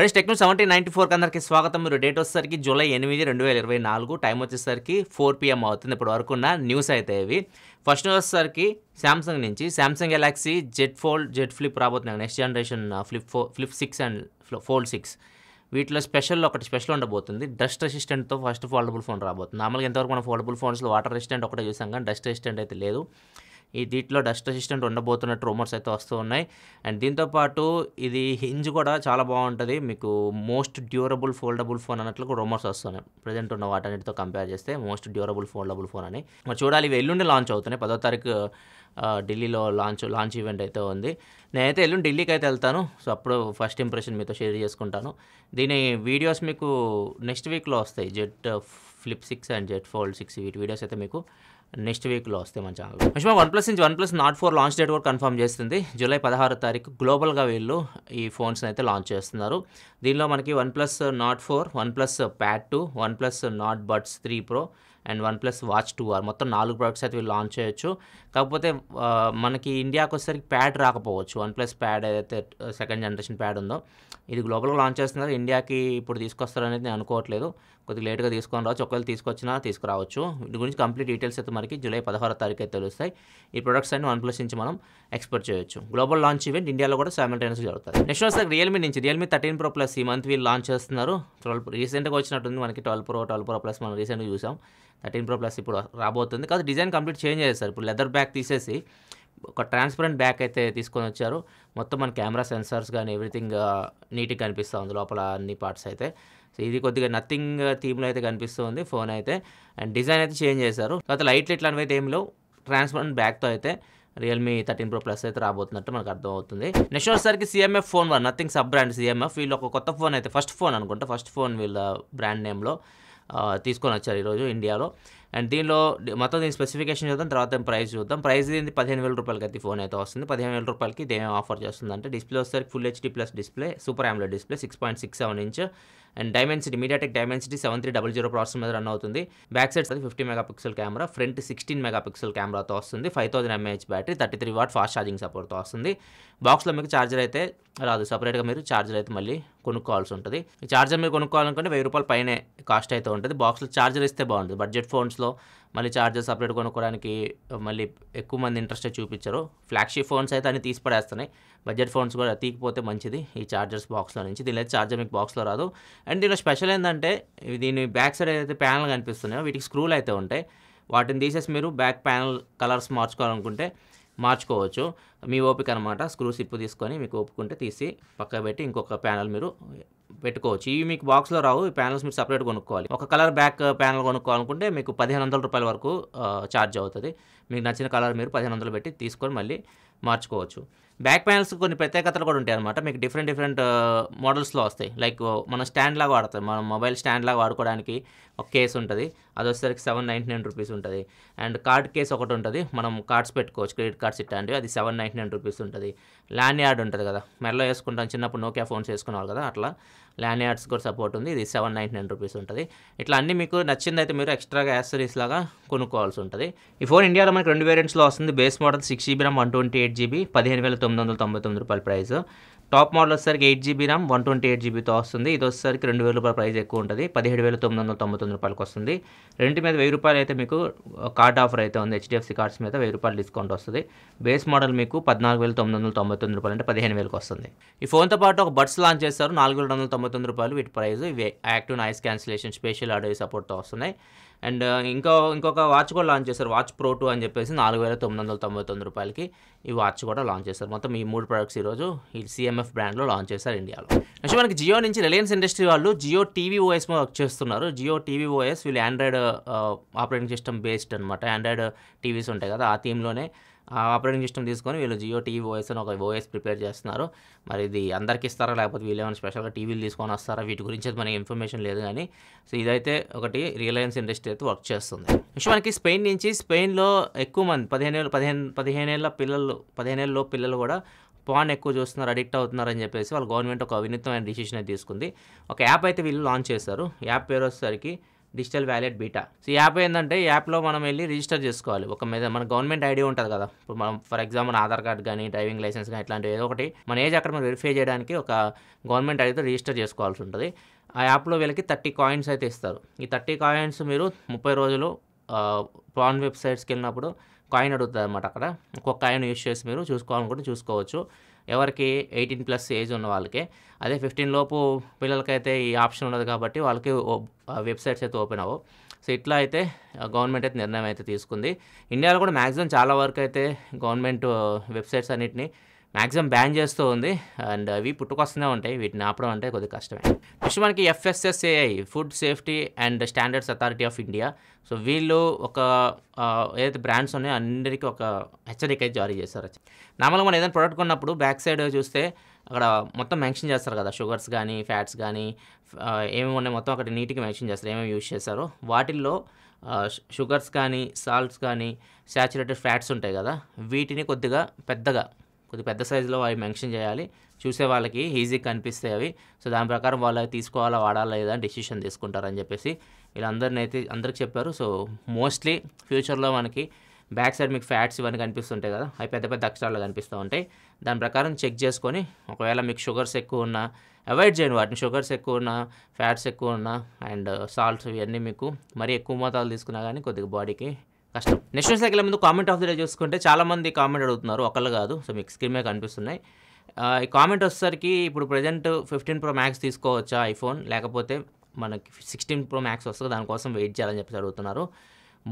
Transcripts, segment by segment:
friends techno seventeen ninety ఫోర్కి అందరికీ స్వాగతం మీరు డేట్ వచ్చేసరికి జూలై ఎనిమిది రెండు వేల ఇరవై నాలుగు టైం వచ్చేసరికి ఫోర్ పిఎం అవుతుంది ఇప్పుడు వరకు ఉన్న న్యూస్ అయితే ఇవి ఫస్ట్ న్యూస్ వచ్చేసరికి శాంసంగ్ నుంచి Samsung Galaxy Z fold Z flip రాబోతున్నాయి నెక్స్ట్ జనరేషన్ ఫ్లిప్ ఫో flip six and fold six వీటిలో స్పెషల్ ఒకటి స్పెషల్ ఉండబోతుంది డస్ట్ రెసిస్టెంట్తో ఫస్ట్ ఫోల్డబుల్ ఫోన్ రాబోతుంది నార్మల్గా ఎంతవరకు మనం ఫోల్డబుల్ ఫోన్స్లో వాటర్ రెసిస్టెంట్ ఒకటే చూసాం కానీ డస్ట్ రెసిస్టెంట్ అయితే లేదు ఈ దీంట్లో డస్ట్ అసిస్టెంట్ ఉండబోతున్నట్టు రూమర్స్ అయితే వస్తూ ఉన్నాయి అండ్ దీంతోపాటు ఇది హింజ్ కూడా చాలా బాగుంటుంది మీకు మోస్ట్ డ్యూరబుల్ ఫోల్డబుల్ ఫోన్ అన్నట్లు రూమర్స్ వస్తున్నాయి ప్రజెంట్ ఉన్న వాటన్నిటితో కంపేర్ చేస్తే మోస్ట్ డ్యూరబుల్ ఫోల్డబుల్ ఫోన్ అని మరి చూడాలి ఇవి ఎల్లుండి లాంచ్ అవుతున్నాయి పదో తారీఖు ఢిల్లీలో లాంచ్ లాంచ్ ఈవెంట్ అయితే ఉంది నేనైతే ఎల్లుండి ఢిల్లీకి అయితే వెళ్తాను సో అప్పుడు ఫస్ట్ ఇంప్రెషన్ మీతో షేర్ చేసుకుంటాను దీని వీడియోస్ మీకు నెక్స్ట్ వీక్లో వస్తాయి Z flip six and Z fold six వీటి వీడియోస్ అయితే మీకు నెక్స్ట్ వీక్లో వస్తే మన ఛానల్ మంచిగా వన్ ప్లస్ నుంచి OnePlus Nord four launch date కూడా కన్ఫర్మ్ చేస్తుంది జూలై పదహారు తారీఖు గ్లోబల్గా వీళ్ళు ఈ ఫోన్స్ని అయితే లాంచ్ చేస్తున్నారు దీనిలో మనకి OnePlus Nord four OnePlus Pad two OnePlus Nord Buds three pro and OnePlus Watch two R మొత్తం నాలుగు ప్రొడక్ట్స్ అయితే వీళ్ళు లాంచ్ చేయొచ్చు కాకపోతే మనకి ఇండియాకి వచ్చేసరికి ప్యాడ్ రాకపోవచ్చు వన్ ప్లస్ ప్యాడ్ ఏదైతే సెకండ్ జనరేషన్ ప్యాడ్ ఉందో ఇది గ్లోబల్గా లాంచ్ చేస్తున్నారు ఇండియాకి ఇప్పుడు తీసుకొస్తారనేది నేను అనుకోవట్లేదు కొద్దిగా లేట్గా తీసుకొని రావచ్చు ఒకవేళ తీసుకొచ్చినా తీసుకురావచ్చు దీని గురించి కంప్లీట్ డీటెయిల్స్ అయితే మనకి జూలై పదహారో తారీఖు అయితే తెలుస్తాయి ఈ ప్రొడక్ట్స్ అన్ని వన్ ప్లస్ నుంచి మనం ఎక్స్పెక్ట్ చేయొచ్చు గ్లోబల్ లాంచ్ ఈవెంట్ ఇండియాలో కూడా సైమల్టైనస్ జరుగుతుంది నెక్స్ట్ వస్తే రియల్మీ నుంచి రియల్మీ థర్టీన్ ప్రో ప్లస్ ఈ మంత్ వీళ్ళు లాంచ్ చేస్తున్నారు ట్వెల్వ్ రీసెంట్గా వచ్చినట్టుంది మనకి twelve pro twelve pro plus మనం రీసెంట్గా చూసాం థర్టీన్ ప్రో ప్లస్ ఇప్పుడు రాబోతుంది కాదు డిజైన్ కంప్లీట్ చేంజ్ చేస్తారు ఇప్పుడు లెదర్ బ్యాగ్ తీసేసి ఒక ట్రాన్స్పరెంట్ బ్యాక్ అయితే తీసుకొని వచ్చారు మొత్తం మన కెమెరా సెన్సార్స్ కానీ ఎవ్రీథింగ్ నీట్గా కనిపిస్తూ ఉంది లోపల అన్ని పార్ట్స్ అయితే సో ఇది కొద్దిగా నథింగ్ థీమ్లో అయితే కనిపిస్తుంది ఫోన్ అయితే అండ్ డిజైన్ అయితే చేంజ్ చేశారు కాకపోతే లైట్ లైట్లు ఇట్లాంటివి అయితే ఏమి లేవు ట్రాన్స్పరెంట్ బ్యాక్తో అయితే రియల్మీ థర్టీన్ ప్రో ప్లస్ అయితే రాబోతున్నట్టు మనకు అర్థమవుతుంది నెక్స్ట్ వచ్చేసరికి CMF phone one Nothing sub brand CMF వీళ్ళు ఒక కొత్త ఫోన్ అయితే ఫస్ట్ ఫోన్ అనుకుంటా ఫస్ట్ ఫోన్ వీళ్ళ బ్రాండ్ నేమ్లో తీసుకొని వచ్చారు ఈరోజు ఇండియాలో అండ్ దీనిలో మొత్తం దీని స్పెసిఫికేషన్ చూద్దాం తర్వాత ప్రైస్ చూద్దాం ప్రైస్ దీనికి పదిహేను వేల రూపాయలకి అయితే ఫోన్ అయితే వస్తుంది పదిహేను వేల రూపాయలకి ఇదేమేమి ఆఫర్ చేస్తుందంటే డిస్ప్లే వస్తారు full HD plus display super AMOLED display six point six seven inch and Dimensity MediaTek Dimensity seven three double zero process మీద రన్ అవుతుంది బ్యాక్ సైడ్ అది fifty megapixel camera front sixteen megapixel కెమెరాతో వస్తుంది five thousand mAh battery thirty three watt fast charging సపోర్ట్తో వస్తుంది బాక్స్లో మీకు charger అయితే రాదు సపరేట్గా మీరు ఛార్జర్ అయితే మళ్ళీ కొనుక్కోవాల్సి ఉంటుంది ఈ ఛార్జర్ మీరు కొనుక్కోవాలనుకుంటే వెయ్యి రూపాయల పైనే కాస్ట్ అయితే ఉంటుంది బాక్స్లో ఛార్జర్ ఇస్తే బాగుంటుంది బడ్జెట్ ఫోన్స్లో మళ్ళీ చార్జర్ సపరేట్ కొనుక్కోవడానికి మళ్ళీ ఎక్కువ మంది ఇంట్రెస్ట్ చూపించరు ఫ్లాగ్షిప్ ఫోన్స్ అయితే అన్ని తీసిపడేస్తున్నాయి బడ్జెట్ ఫోన్స్ కూడా తీకపోతే మంచిది ఈ చార్జర్స్ బాక్స్లో నుంచి దీని అయితే చార్జర్ మీకు బాక్స్లో రాదు అండ్ దీనిలో స్పెషల్ ఏంటంటే దీని బ్యాక్ సైడ్ ఏదైతే ప్యానల్ కనిపిస్తున్నాయో వీటికి స్క్రూలు అయితే ఉంటాయి వాటిని తీసేసి మీరు బ్యాక్ ప్యానల్ కలర్స్ మార్చుకోవాలనుకుంటే మార్చుకోవచ్చు మీ ఓపిక అనమాట స్క్రూ సిప్పు తీసుకొని మీకు ఒప్పుకుంటే తీసి పక్క పెట్టి ఇంకొక ప్యానల్ మీరు పెట్టుకోవచ్చు ఇవి మీకు బాక్స్లో రావు ఈ ప్యానల్స్ మీరు సపరేట్ కొనుక్కోవాలి ఒక కలర్ బ్యాక్ ప్యానల్ కొనుక్కోవాలనుకుంటే మీకు పదిహేను వందల రూపాయల వరకు ఛార్జ్ uh, అవుతుంది మీకు నచ్చిన కలర్ మీరు పదిహేను వందలు పెట్టి తీసుకొని మళ్ళీ మార్చుకోవచ్చు బ్యాక్ ప్యానల్స్ కొన్ని ప్రత్యేకతలు కూడా ఉంటాయి అనమాట మీకు డిఫరెంట్ డిఫరెంట్ మోడల్స్లో వస్తాయి లైక్ మన స్టాండ్ లాగా వాడతాయి మన మొబైల్ స్టాండ్ లాగా వాడుకోవడానికి ఒక కేసు ఉంటుంది అది వచ్చేసరికి సెవెన్ నైంటీ నైన్ రూపీస్ ఉంటుంది అండ్ కార్డ్ కేసు ఒకటి ఉంటుంది మనం కార్డ్స్ పెట్టుకోవచ్చు క్రెడిట్ కార్డ్స్ ఇట్లాంటివి అది సెవెన్ నైంటీ నైన్ రూపీస్ ఉంటుంది ల్యాన్యార్డ్ యార్డ్ ఉంటుంది కదా మెడలో వేసుకుంటాం చిన్నప్పుడు నోకియా ఫోన్స్ వేసుకునేవాళ్ళు కదా అట్లా ల్యాన్యార్డ్స్ యార్డ్స్ కూడా సపోర్ట్ ఉంది ఇది సెవెన్ నైంటీ నైన్ రూపీస్ ఉంటుంది ఇట్లా అన్నీ మీకు నచ్చిందైతే మీరు ఎక్స్ట్రాగా యాక్సరీస్ లాగా కొనుక్కోవాల్సి ఉంటుంది ఈ ఫోన్ ఇండియాలో మనకు రెండు వేరియంట్స్లో వస్తుంది base model six GB RAM one twenty eight GB పదిహేను వేల తొమ్మిది వందల తొంభై తొమ్మిది రూపాయల ప్రైస్ టాప్ మోడల్ వచ్చేసరికి eight GB RAM one twenty eight జీబీతో వస్తుంది ఇది వచ్చేసరికి రెండు వేల రూపాయల ప్రైస్ ఎక్కువ ఉంటుంది పదిహేడు వేల తొమ్మిది వందల తొంభై తొమ్మిది రూపాయలకు వస్తుంది రెండు మీద వెయ్యి రూపాయలు అయితే మీకు కార్డ్ ఆఫర్ అయితే ఉంది హెచ్డిఎఫ్సి కార్డ్స్ మీద వెయ్యి రూపాయలు డిస్కౌంట్ వస్తుంది బేస్ మోడల్ మీకు పద్నాలుగు వేల తొమ్మిది వందల తొంభై తొమ్మిది రూపాయలు అంటే పదిహేను వేలకు వస్తుంది ఈ ఫోన్తో పాటు ఒక బడ్స్ లాంచ్ చేస్తారు నాలుగు వేల రెండు వందల తొంభై తొమ్మిది రూపాయలు వీటి price active noise cancellation special audio సపోర్ట్తో వస్తున్నాయి అండ్ ఇంకో ఇంకొక వాచ్ కూడా లాంచ్ చేశారు వాచ్ ప్రో టూ అని చెప్పేసి నాలుగు వేల తొమ్మిది వందల తొంభై తొమ్మిది రూపాయలకి ఈ వాచ్ కూడా లాంచ్ చేశారు మొత్తం ఈ మూడు ప్రొడక్ట్స్ ఈరోజు ఈ సిఎంఎఫ్ బ్రాండ్లో లాంచ్ చేశారు ఇండియాలో నెక్స్ట్ మనకి జియో నుంచి రిలయన్స్ ఇండస్ట్రీ వాళ్ళు జియో టీవీ ఓఎస్ వర్క్ చేస్తున్నారు జియో టీవీ ఓఎస్ వీళ్ళు ఆండ్రాయిడ్ ఆపరేటింగ్ సిస్టమ్ బేస్డ్ అనమాట ఆండ్రాయిడ్ టీవీస్ ఉంటాయి కదా ఆ థీమ్లోనే ఆ ఆపరేటింగ్ సిస్టమ్ తీసుకొని వీళ్ళు జియో టీవీ ఓఎస్ అని ఒక ఓఎస్ ప్రిపేర్ చేస్తున్నారు మరి ఇది అందరికి ఇస్తారా లేకపోతే వీళ్ళు ఏమైనా స్పెషల్గా టీవీలు తీసుకొని వస్తారా వీటి గురించి అయితే మనకి ఇన్ఫర్మేషన్ లేదు కానీ సో ఇదైతే ఒకటి రిలయన్స్ ఇండస్ట్రీ అయితే వర్క్ చేస్తుంది నెక్స్ట్ మనకి స్పెయిన్ నుంచి స్పెయిన్లో ఎక్కువ మంది పదిహేను ఏళ్ళు పదిహేను ఏళ్ళ పిల్లలు పదిహేనేళ్ళలో పిల్లలు కూడా పాన్ ఎక్కువ చూస్తున్నారు అడిక్ట్ అవుతున్నారు అని చెప్పేసి వాళ్ళు గవర్నమెంట్ ఒక వినూత్నమైన డిసిషన్ తీసుకుంది ఒక యాప్ అయితే వీళ్ళు లాంచ్ చేస్తారు యాప్ పేరు వచ్చేసరికి డిజిటల్ వ్యాలెట్ బీటా సో ఈ యాప్ ఏంటంటే యాప్లో మనం వెళ్ళి రిజిస్టర్ చేసుకోవాలి ఒక మీద మన గవర్నమెంట్ ఐడి ఉంటుంది కదా ఇప్పుడు మనం ఫర్ ఎగ్జాంపుల్ ఆధార్ కార్డ్ కానీ డ్రైవింగ్ లైసెన్స్ కానీ ఇట్లాంటివి ఏదో ఒకటి మన ఏజ్ అక్కడ మనం వెరిఫై చేయడానికి ఒక గవర్నమెంట్ ఐడితో రిజిస్టర్ చేసుకోవాల్సి ఉంటుంది ఆ యాప్లో వీళ్ళకి థర్టీ కాయిన్స్ అయితే ఇస్తారు ఈ థర్టీ కాయిన్స్ మీరు ముప్పై రోజులు ప్రాన్ వెబ్సైట్స్కి వెళ్ళినప్పుడు కాయిన్ అడుగుతుంది అనమాట అక్కడ ఒక్కొక్క కాయిన్ యూస్ చేసి మీరు చూసుకోవాలనుకుంటే చూసుకోవచ్చు ఎవరికి ఎయిటీన్ ప్లస్ ఏజ్ ఉన్న వాళ్ళకి అదే ఫిఫ్టీన్ లోపు పిల్లలకైతే ఈ ఆప్షన్ ఉండదు కాబట్టి వాళ్ళకి వెబ్సైట్స్ అయితే ఓపెన్ అవ్వవు సో ఇట్లా అయితే గవర్నమెంట్ అయితే నిర్ణయం అయితే తీసుకుంది ఇండియాలో కూడా మ్యాక్సిమం చాలా వరకు అయితే గవర్నమెంట్ వెబ్సైట్స్ అన్నిటిని మ్యాక్సిమం బ్యాన్ చేస్తూ ఉంది అండ్ అవి పుట్టుకొస్తూనే ఉంటాయి వీటిని ఆపడం అంటే కొద్దిగా కష్టమే నెక్స్ట్ మనకి FSSAI food safety and standards authority of India so వీళ్ళు ఒక ఏదైతే బ్రాండ్స్ ఉన్నాయో అందరికీ ఒక హెచ్చరిక జారీ చేస్తారు నార్మల్గా మనం ఏదైనా ప్రోడక్ట్ కొన్నప్పుడు బ్యాక్ సైడ్ చూస్తే అక్కడ మొత్తం మెన్షన్ చేస్తారు కదా షుగర్స్ కానీ ఫ్యాట్స్ కానీ ఏమేమి ఉన్నాయి మొత్తం అక్కడ నీట్గా మెన్షన్ చేస్తారు ఏమేమి యూజ్ చేస్తారో వాటిల్లో షుగర్స్ కానీ సాల్ట్స్ కానీ శాచురేటెడ్ ఫ్యాట్స్ ఉంటాయి కదా వీటిని కొద్దిగా పెద్దగా కొద్ది పెద్ద సైజులో అవి మెన్షన్ చేయాలి చూసే వాళ్ళకి ఈజీగా కనిపిస్తాయి అవి సో దాని ప్రకారం వాళ్ళు తీసుకోవాలా వాడాలా లేదా డెసిషన్ తీసుకుంటారని చెప్పేసి వీళ్ళందరిని అయితే అందరికి చెప్పారు సో మోస్ట్లీ ఫ్యూచర్లో మనకి బ్యాక్ సైడ్ మీకు ఫ్యాట్స్ ఇవన్నీ కనిపిస్తుంటాయి కదా అవి పెద్ద పెద్ద అక్షరాలు కనిపిస్తూ ఉంటాయి దాని ప్రకారం చెక్ చేసుకొని ఒకవేళ మీకు షుగర్స్ ఎక్కువ ఉన్నా అవాయిడ్ చేయండి వాటిని షుగర్స్ ఎక్కువ ఉన్నా ఫ్యాట్స్ ఎక్కువ ఉన్నా అండ్ సాల్ట్స్ ఇవన్నీ మీకు మరీ ఎక్కువ మోతాలు తీసుకున్నా కానీ కొద్దిగా బాడీకి కష్టం నెక్స్ట్ న్యూస్లోకి వెళ్ళే ముందు కామెంట్ ఆఫ్ ది డే చూసుకుంటే చాలామంది కామెంట్ అడుగుతున్నారు ఒకళ్ళు కాదు సో మీకు స్క్రీన్ మీద కనిపిస్తున్నాయి ఈ కామెంట్ వచ్చేసరికి ఇప్పుడు ప్రజెంట్ ఫిఫ్టీన్ ప్రో మ్యాక్స్ తీసుకోవచ్చా ఐఫోన్ లేకపోతే మనకి సిక్స్టీన్ ప్రో మ్యాక్స్ వస్తుంది దానికోసం వెయిట్ చేయాలని చెప్పేసి అడుగుతున్నారు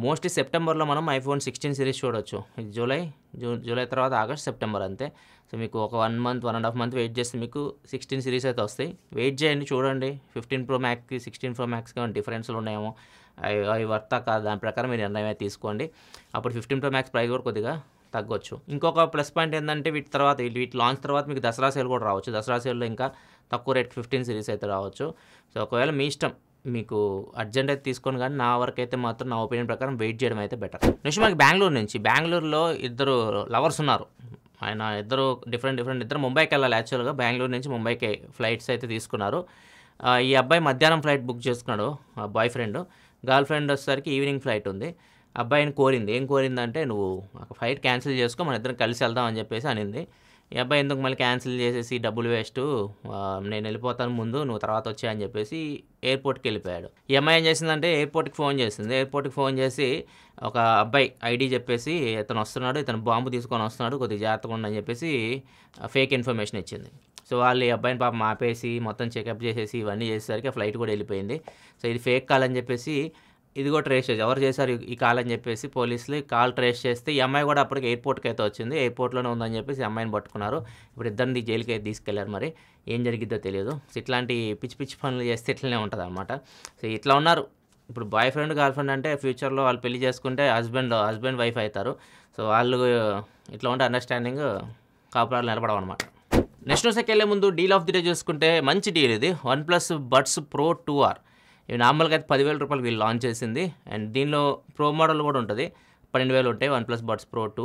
మోస్ట్లీ సెప్టెంబర్లో మనం ఐఫోన్ సిక్స్టీన్ సిరీస్ చూడొచ్చు జూలై జూన్ జూలై తర్వాత ఆగస్ట్ సెప్టెంబర్ అంతే సో మీకు ఒక one month one and half month wait చేస్తే మీకు సిక్స్టీన్ సిరీస్ అయితే వస్తాయి వెయిట్ చేయండి చూడండి ఫిఫ్టీన్ ప్రో మ్యాక్స్కి సిక్స్టీన్ ప్రో మ్యాక్స్కి ఏమైనా డిఫరెన్స్లు ఉన్నాయేమో అవి అవి వర్త కాదు దాని ప్రకారం మీరు నిర్ణయం తీసుకోండి అప్పుడు ఫిఫ్టీన్ ప్రో మ్యాక్స్ ప్రైస్ కూడా కొద్దిగా తగ్గొచ్చు ఇంకొక ప్లస్ పాయింట్ ఏంటంటే వీటి తర్వాత వీటి లాంచ్ తర్వాత మీకు దసరా సేల్ కూడా రావచ్చు దసరా సేల్లో ఇంకా తక్కువ రేట్ ఫిఫ్టీన్ సిరీస్ అయితే రావచ్చు సో ఒకవేళ మీ ఇష్టం మీకు అర్జెంట్ అయితే తీసుకొని కానీ నా వరకు అయితే మాత్రం నా ఒపీనియన్ ప్రకారం వెయిట్ చేయడం అయితే బెటర్ నెక్స్ట్ మాకు బెంగళూరు నుంచి బెంగళూరులో ఇద్దరు లవర్స్ ఉన్నారు ఆయన ఇద్దరు డిఫరెంట్ డిఫరెంట్ ఇద్దరు ముంబైకి వెళ్ళాలి యాక్చువల్గా బెంగళూరు నుంచి ముంబైకి ఫ్లైట్స్ అయితే తీసుకున్నారు ఈ అబ్బాయి మధ్యాహ్నం ఫ్లైట్ బుక్ చేసుకున్నాడు బాయ్ ఫ్రెండ్ గర్ల్ ఫ్రెండ్ వచ్చేసరికి ఈవినింగ్ ఫ్లైట్ ఉంది అబ్బాయిని కోరింది ఏం కోరిందంటే నువ్వు ఫ్లైట్ క్యాన్సిల్ చేసుకో మన ఇద్దరం కలిసి వెళ్దాం అని చెప్పేసి అనింది ఈ అబ్బాయి ఎందుకు మళ్ళీ క్యాన్సిల్ చేసేసి డబ్బులు వేస్ట్ నేను వెళ్ళిపోతాను ముందు నువ్వు తర్వాత వచ్చా అని చెప్పేసి ఎయిర్పోర్ట్కి వెళ్ళిపోయాడు ఈ అమ్మాయి ఏం చేసిందంటే ఎయిర్పోర్ట్కి ఫోన్ చేసింది ఎయిర్పోర్ట్కి ఫోన్ చేసి ఒక అబ్బాయి ఐడి చెప్పేసి ఇతను వస్తున్నాడు ఇతను బాంబు తీసుకొని వస్తున్నాడు కొద్దిగా జాగ్రత్తగా ఉండని చెప్పేసి ఫేక్ ఇన్ఫర్మేషన్ ఇచ్చింది సో వాళ్ళు ఈ అబ్బాయిని పాప మాపేసి మొత్తం చెకప్ చేసేసి ఇవన్నీ చేసేసరికి ఫ్లైట్ కూడా వెళ్ళిపోయింది సో ఇది ఫేక్ కాలని చెప్పేసి ఇది కూడా ట్రేస్ చేసి ఎవరు చేశారు ఈ కాల్ అని చెప్పేసి పోలీసులు కాల్ ట్రేస్ చేస్తే ఈ అమ్మాయి కూడా అప్పటికి ఎయిర్పోర్ట్కి అయితే వచ్చింది ఎయిర్పోర్ట్లోనే ఉందని చెప్పేసి అమ్మాయిని పట్టుకున్నారు ఇప్పుడు ఇద్దరిని జైలుకి అయితే తీసుకెళ్లారు మరి ఏం జరిగిద్దో తెలియదు ఇట్లాంటి పిచ్చి పిచ్చి పనులు చేస్తే ఇట్లనే ఉంటుంది అనమాట సో ఇట్లా ఉన్నారు ఇప్పుడు బాయ్ ఫ్రెండ్ గర్ల్ ఫ్రెండ్ అంటే ఫ్యూచర్లో వాళ్ళు పెళ్లి చేసుకుంటే హస్బెండ్ హస్బెండ్ వైఫ్ అవుతారు సో వాళ్ళు ఇట్లా ఉంటే అండర్స్టాండింగ్ కాపురాలు నిలబడవు అనమాట నెక్స్ట్ సెక్ వెళ్ళే ముందు డీల్ ఆఫ్ ది డే చూసుకుంటే మంచి డీల్ ఇది one plus buds pro two R ఇవి నార్మల్గా అయితే పదివేల రూపాయలు వీళ్ళు లాంచ్ చేసింది అండ్ దీనిలో ప్రో మోడల్ కూడా ఉంటుంది పన్నెండు వేలు ఉంటాయి one plus buds pro two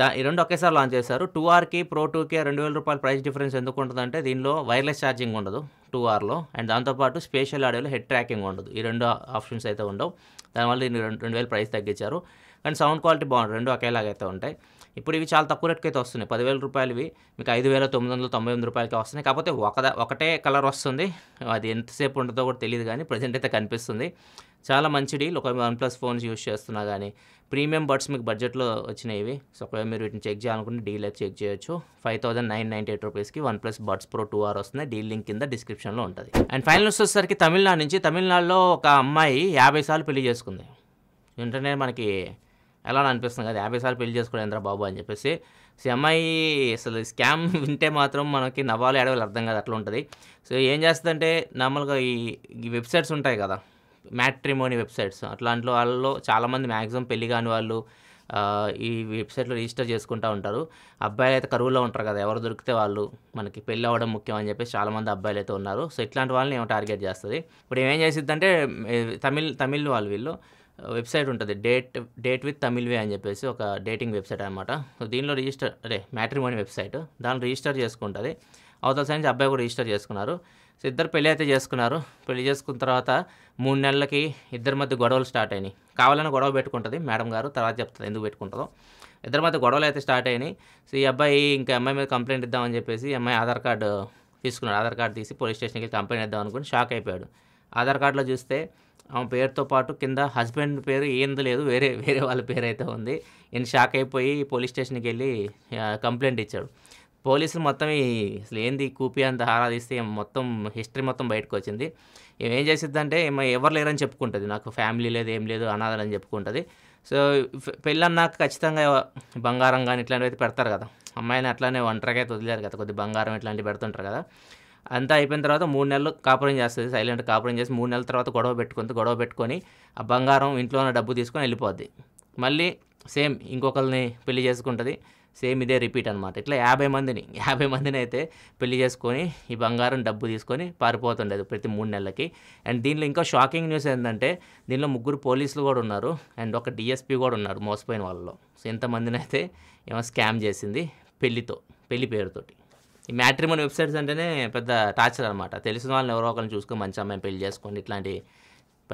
దా ఈ రెండు ఒకేసారి లాంచ్ చేశారు టూ ఆర్కి ప్రో టూకి రెండు వేల రూపాయల ప్రైస్ డిఫరెన్స్ ఎందుకు ఉంటుందంటే దీనిలో వైర్లెస్ ఛార్జింగ్ ఉండదు టూ ఆర్లో అండ్ దాంతోపాటు స్పేషల్ ఆడియోలో హెడ్ ట్రాకింగ్ ఉండదు ఈ రెండు ఆప్షన్స్ అయితే ఉండవు దానివల్ల దీన్ని రెండు రెండు వేలు ప్రైస్ తగ్గించారు అండ్ సౌండ్ క్వాలిటీ బాగుంటుంది రెండు ఒకేలాగైతే ఉంటాయి ఇప్పుడు ఇవి చాలా తక్కువ రేట్కి అయితే వస్తున్నాయి పదివేల ఇవి మీకు ఐదు వేల తొమ్మిది వందల తొంభై ఎనిమిది రూపాయలకి వస్తున్నాయి కాకపోతే ఒక ఒకటే కలర్ వస్తుంది అది ఎంతసేపు ఉంటుందో కూడా తెలియదు కానీ ప్రజెంట్ అయితే కనిపిస్తుంది చాలా మంచి డీల్ ఒక వన్ ప్లస్ ఫోన్స్ యూజ్ చేస్తున్నా కానీ ప్రీమియం బర్డ్స్ మీకు బడ్జెట్లో వచ్చినాయి ఇవి సో ఒకవేళ మీరు వీటిని చెక్ చేయాలనుకుంటే డీల్ అయితే చెక్ చేయొచ్చు five thousand nine ninety eight రూపీస్కి one plus buds pro two R వస్తుంది డీల్ లింక్ కింద డిస్క్రిప్షన్లో ఉంటుంది అండ్ ఫైనల్ వచ్చేసరికి తమిళనాడు నుంచి తమిళనాడులో ఒక అమ్మాయి యాభై సార్లు పెళ్లి చేసుకుంది ఏంటంటే మనకి ఎలా అనిపిస్తుంది కదా యాభై సార్లు పెళ్లి చేసుకోవడం ఎంద్రా బాబు అని చెప్పేసి సో అమ్మాయి అసలు స్కామ్ వింటే మాత్రం మనకి నవ్వాలి ఏడవలు అర్థం కాదు అట్లా ఉంటుంది సో ఏం చేస్తుందంటే నార్మల్గా ఈ ఈ వెబ్సైట్స్ ఉంటాయి కదా మ్యాట్రిమోని వెబ్సైట్స్ అట్లాంటి వాళ్ళలో చాలామంది మ్యాక్సిమం పెళ్లి కాని వాళ్ళు ఈ వెబ్సైట్లో రిజిస్టర్ చేసుకుంటూ ఉంటారు అబ్బాయిలు అయితే కరువులో ఉంటారు కదా ఎవరు దొరికితే వాళ్ళు మనకి పెళ్ళి అవ్వడం ముఖ్యం అని చెప్పేసి చాలామంది అబ్బాయిలు అయితే ఉన్నారు సో ఇట్లాంటి వాళ్ళని ఏమో టార్గెట్ చేస్తుంది ఇప్పుడు ఏం చేసిద్దంటే తమిళ్ తమిళ్ వాళ్ళు వీళ్ళు వెబ్సైట్ ఉంటుంది డేట్ డేట్ విత్ తమిళ్వే అని చెప్పేసి ఒక డేటింగ్ వెబ్సైట్ అనమాట సో దీనిలో రిజిస్టర్ అదే మ్యాట్రిమోని వెబ్సైట్ దాన్ని రిజిస్టర్ చేసుకుంటుంది అవతల సైన్స్ అబ్బాయి కూడా రిజిస్టర్ చేసుకున్నారు సో ఇద్దరు పెళ్ళి అయితే చేసుకున్నారు పెళ్లి చేసుకున్న తర్వాత మూడు నెలలకి ఇద్దరి మధ్య గొడవలు స్టార్ట్ అయినాయి కావాలని గొడవ పెట్టుకుంటుంది మేడం గారు తర్వాత చెప్తుంది ఎందుకు పెట్టుకుంటుందో ఇద్దరి మధ్య గొడవలు అయితే స్టార్ట్ అయినాయి సో ఈ అబ్బాయి ఇంకా అమ్మాయి మీద కంప్లైంట్ ఇద్దామని చెప్పేసి అమ్మాయి ఆధార్ కార్డు తీసుకున్నాడు ఆధార్ కార్డు తీసి పోలీస్ స్టేషన్కి కంప్లైంట్ ఇద్దాం అనుకుని షాక్ అయిపోయాడు ఆధార్ కార్డులో చూస్తే ఆమె పేరుతో పాటు కింద హస్బెండ్ పేరు ఏంది లేదు వేరే వేరే వాళ్ళ పేరు అయితే ఉంది ఈయన షాక్ అయిపోయి పోలీస్ స్టేషన్కి వెళ్ళి కంప్లైంట్ ఇచ్చాడు పోలీసులు మొత్తం ఈ అసలు ఏంది కూపి అంత ఆరాధిస్తే మొత్తం హిస్టరీ మొత్తం బయటకు వచ్చింది ఏం చేసిద్దంటే ఏమో ఎవరు లేరని చెప్పుకుంటుంది నాకు ఫ్యామిలీ లేదు ఏం లేదు అనాథాలని చెప్పుకుంటుంది సో అన్నాక ఖచ్చితంగా బంగారం కానీ ఇట్లాంటివి అయితే పెడతారు కదా అమ్మాయిని అట్లానే ఒంటరిగా అయితే వదిలేరు కదా కొద్ది బంగారం ఇట్లాంటివి పెడుతుంటారు కదా అంతా అయిపోయిన తర్వాత మూడు నెలలు కాపురం చేస్తుంది సైలెంట్ కాపురం చేసి మూడు నెలల తర్వాత గొడవ పెట్టుకుంది గొడవ పెట్టుకొని ఆ బంగారం ఇంట్లో ఉన్న డబ్బు తీసుకొని వెళ్ళిపోద్ది మళ్ళీ సేమ్ ఇంకొకరిని పెళ్లి చేసుకుంటుంది సేమ్ ఇదే రిపీట్ అనమాట ఇట్లా యాభై మందిని యాభై మందిని అయితే పెళ్లి చేసుకొని ఈ బంగారం డబ్బు తీసుకొని పారిపోతుండేది ప్రతి మూడు నెలలకి అండ్ దీనిలో ఇంకా షాకింగ్ న్యూస్ ఏంటంటే దీనిలో ముగ్గురు పోలీసులు కూడా ఉన్నారు అండ్ ఒక డిఎస్పీ కూడా ఉన్నారు మోసపోయిన వాళ్ళలో సో ఇంతమందిని అయితే ఏమో స్కామ్ చేసింది పెళ్లితో పెళ్లి పేరుతోటి ఈ మ్యాట్రిమోన్ వెబ్సైట్స్ అంటేనే పెద్ద టార్చర్ అనమాట తెలిసిన వాళ్ళని ఎవరో ఒకరిని చూసుకొని మంచి అమ్మాయిని పెళ్లి చేసుకోండి ఇట్లాంటి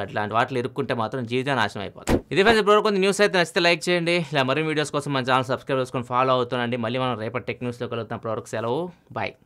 అట్లాంటి వాటిలో ఇరుక్కుంటే మాత్రం జీవితం నాశనం అయిపోతుంది ఇది ఫ్రెండ్స్ ఇప్పుడు కొంత న్యూస్ అయితే నచ్చితే లైక్ చేయండి ఇలా మరిన్ని వీడియోస్ కోసం మన ఛానల్ సబ్స్క్రైబ్ చేసుకొని ఫాలో అవుతుందండి మళ్ళీ మనం రేపటి టెక్ న్యూస్లో కలుగుతాం ప్రొడక్ట్ సెలవు బాయ్